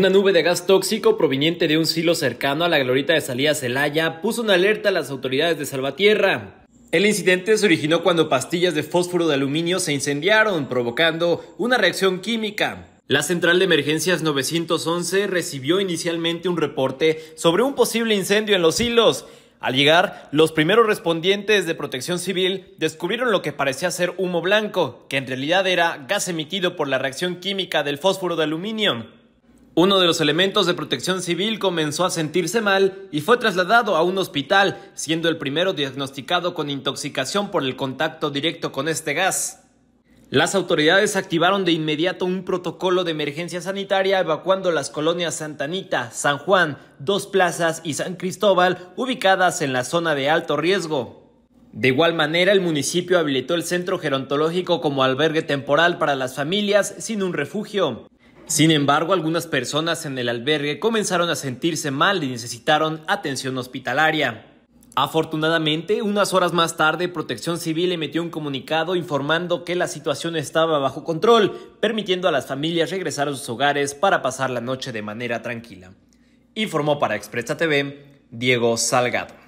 Una nube de gas tóxico proveniente de un silo cercano a la glorita de salida Celaya puso una alerta a las autoridades de Salvatierra. El incidente se originó cuando pastillas de fósforo de aluminio se incendiaron, provocando una reacción química. La central de emergencias 911 recibió inicialmente un reporte sobre un posible incendio en los silos. Al llegar, los primeros respondientes de protección civil descubrieron lo que parecía ser humo blanco, que en realidad era gas emitido por la reacción química del fósforo de aluminio. Uno de los elementos de protección civil comenzó a sentirse mal y fue trasladado a un hospital, siendo el primero diagnosticado con intoxicación por el contacto directo con este gas. Las autoridades activaron de inmediato un protocolo de emergencia sanitaria evacuando las colonias Santa Anita, San Juan, Dos Plazas y San Cristóbal, ubicadas en la zona de alto riesgo. De igual manera, el municipio habilitó el centro gerontológico como albergue temporal para las familias sin un refugio. Sin embargo, algunas personas en el albergue comenzaron a sentirse mal y necesitaron atención hospitalaria. Afortunadamente, unas horas más tarde, Protección Civil emitió un comunicado informando que la situación estaba bajo control, permitiendo a las familias regresar a sus hogares para pasar la noche de manera tranquila. Informó para Expresa TV Diego Salgado.